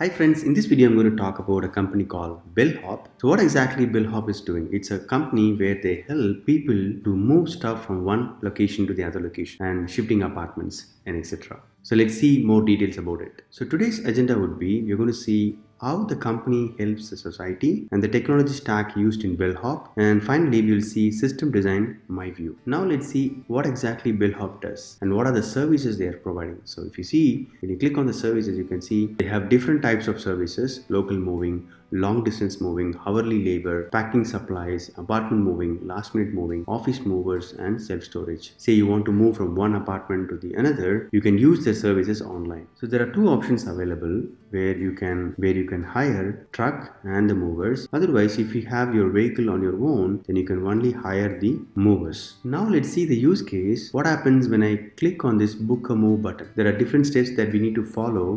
Hi friends, in this video I'm going to talk about a company called Bellhop. So what exactly Bellhop is doing? It's a company where they help people to move stuff from one location to the other location and shifting apartments and etc. So let's see more details about it. So today's agenda would be you are going to see how the company helps the society and the technology stack used in bellhop and finally we will see system design my view now let's see what exactly bellhop does and what are the services they are providing so if you see when you click on the services you can see they have different types of services local moving long distance moving hourly labor packing supplies apartment moving last minute moving office movers and self storage say you want to move from one apartment to the another you can use their services online so there are two options available where you can where you can hire truck and the movers otherwise if you have your vehicle on your own then you can only hire the movers now let's see the use case what happens when i click on this book a move button there are different steps that we need to follow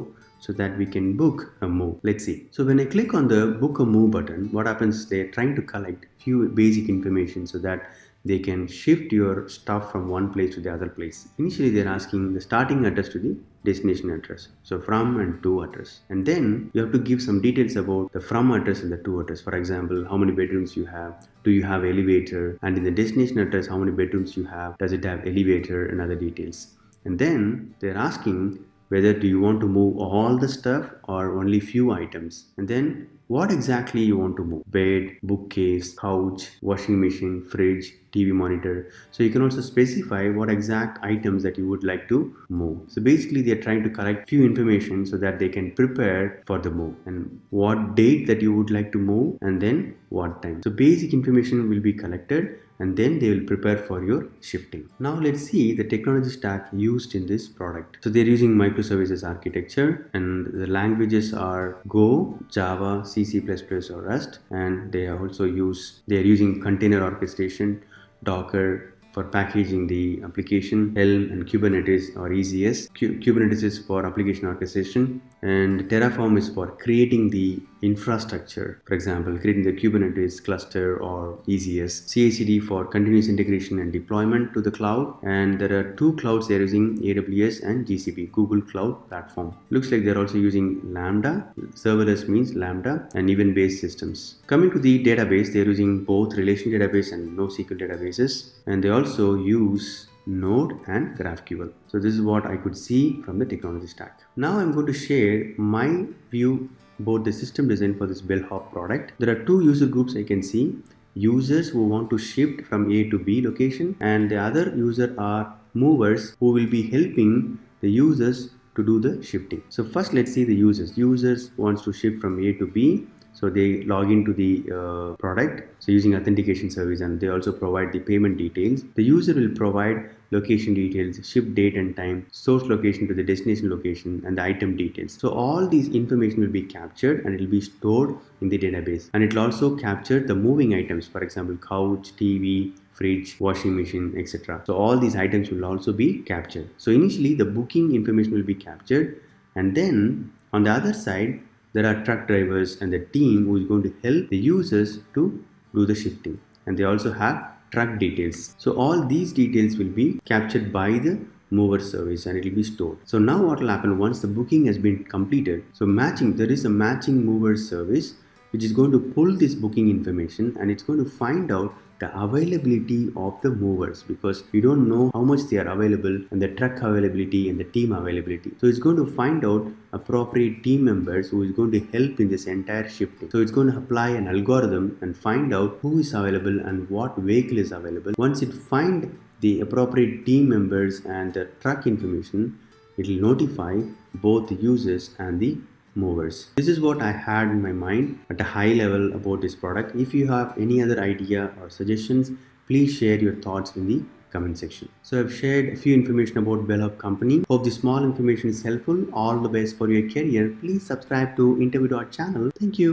so that we can book a move. Let's see. So when I click on the book a move button, what happens they're trying to collect few basic information so that they can shift your stuff from one place to the other place. Initially, they're asking the starting address to the destination address. So from and to address. And then you have to give some details about the from address and the to address. For example, how many bedrooms you have, do you have elevator, and in the destination address, how many bedrooms you have, does it have elevator and other details. And then they're asking whether do you want to move all the stuff or only few items and then what exactly you want to move bed bookcase couch washing machine fridge tv monitor so you can also specify what exact items that you would like to move so basically they're trying to collect few information so that they can prepare for the move and what date that you would like to move and then what time. So basic information will be collected and then they will prepare for your shifting. Now let's see the technology stack used in this product. So they're using microservices architecture and the languages are Go, Java, C, C++ or Rust and they also use, they're using container orchestration, Docker, for packaging the application. Helm and Kubernetes are easiest. Kubernetes is for application orchestration and Terraform is for creating the infrastructure, for example, creating the Kubernetes cluster or ECS, CICD for continuous integration and deployment to the cloud. And there are two clouds they're using AWS and GCP, Google Cloud Platform. Looks like they're also using Lambda, serverless means Lambda, and event based systems. Coming to the database, they're using both relational database and NoSQL databases, and they also use Node and GraphQL. So this is what I could see from the technology stack. Now I'm going to share my view both the system design for this bellhop product. There are two user groups I can see. Users who want to shift from A to B location and the other user are movers who will be helping the users to do the shifting. So first let's see the users. Users wants to shift from A to B so they log into the uh, product, so using authentication service, and they also provide the payment details. The user will provide location details, ship date and time, source location to the destination location, and the item details. So all these information will be captured and it will be stored in the database. And it will also capture the moving items, for example, couch, TV, fridge, washing machine, etc. So all these items will also be captured. So initially the booking information will be captured and then on the other side there are truck drivers and the team who is going to help the users to do the shifting and they also have truck details. So all these details will be captured by the mover service and it will be stored. So now what will happen once the booking has been completed. So matching, there is a matching mover service which is going to pull this booking information and it's going to find out the availability of the movers because we don't know how much they are available and the truck availability and the team availability. So it's going to find out appropriate team members who is going to help in this entire shifting. So it's going to apply an algorithm and find out who is available and what vehicle is available. Once it find the appropriate team members and the truck information, it will notify both the users and the movers this is what i had in my mind at a high level about this product if you have any other idea or suggestions please share your thoughts in the comment section so i've shared a few information about bellhop company hope this small information is helpful all the best for your career please subscribe to interview.channel thank you